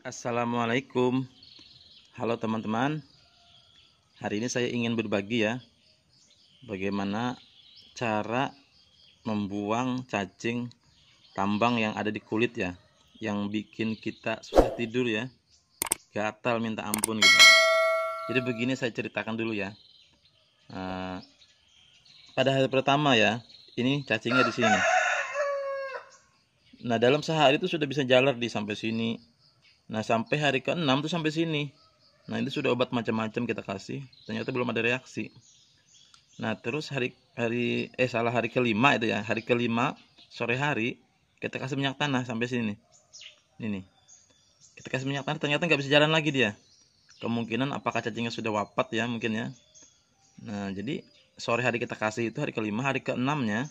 Assalamualaikum Halo teman-teman Hari ini saya ingin berbagi ya Bagaimana cara membuang cacing tambang yang ada di kulit ya Yang bikin kita susah tidur ya Gatal minta ampun gitu Jadi begini saya ceritakan dulu ya eh, Pada hari pertama ya Ini cacingnya di sini Nah dalam sehari itu sudah bisa jalar di sampai sini Nah, sampai hari ke-6 tuh sampai sini. Nah, ini sudah obat macam-macam kita kasih, ternyata belum ada reaksi. Nah, terus hari hari eh salah hari kelima itu ya, hari kelima sore hari kita kasih minyak tanah sampai sini. Ini nih. Kita kasih minyak tanah ternyata nggak bisa jalan lagi dia. Kemungkinan apakah cacingnya sudah wafat ya mungkin ya. Nah, jadi sore hari kita kasih itu hari kelima, hari keenamnya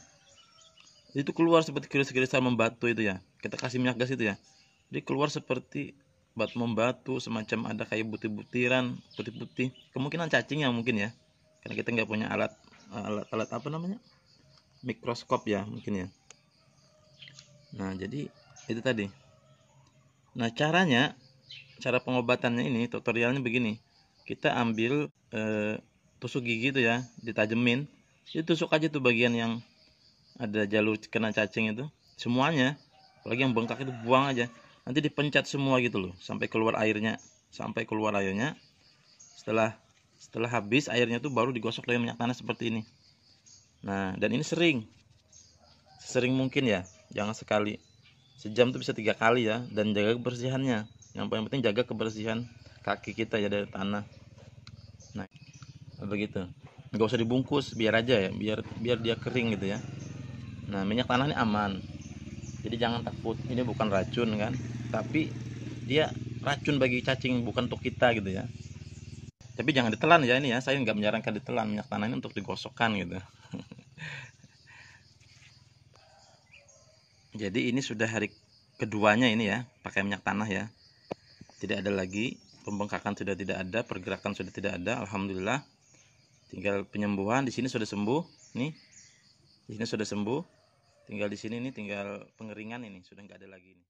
itu keluar seperti kiri-kiri kirisan membatu itu ya. Kita kasih minyak gas itu ya. jadi keluar seperti batu membatu semacam ada kayak butir-butiran putih-putih kemungkinan cacing cacingnya mungkin ya karena kita nggak punya alat alat alat apa namanya mikroskop ya mungkin ya nah jadi itu tadi nah caranya cara pengobatannya ini tutorialnya begini kita ambil e, tusuk gigi itu ya ditajemin itu tusuk aja tuh bagian yang ada jalur kena cacing itu semuanya apalagi yang bengkak itu buang aja nanti dipencet semua gitu loh sampai keluar airnya sampai keluar airnya setelah setelah habis airnya tuh baru digosok dengan minyak tanah seperti ini nah dan ini sering sering mungkin ya jangan sekali sejam tuh bisa tiga kali ya dan jaga kebersihannya yang paling penting jaga kebersihan kaki kita ya dari tanah nah begitu nggak usah dibungkus biar aja ya biar biar dia kering gitu ya nah minyak tanah ini aman jadi jangan takut ini bukan racun kan tapi dia racun bagi cacing bukan untuk kita gitu ya tapi jangan ditelan ya ini ya saya nggak menyarankan ditelan minyak tanah ini untuk digosokkan gitu jadi ini sudah hari keduanya ini ya pakai minyak tanah ya tidak ada lagi pembengkakan sudah tidak ada pergerakan sudah tidak ada alhamdulillah tinggal penyembuhan di sini sudah sembuh nih di sini sudah sembuh tinggal di sini nih tinggal pengeringan ini sudah nggak ada lagi ini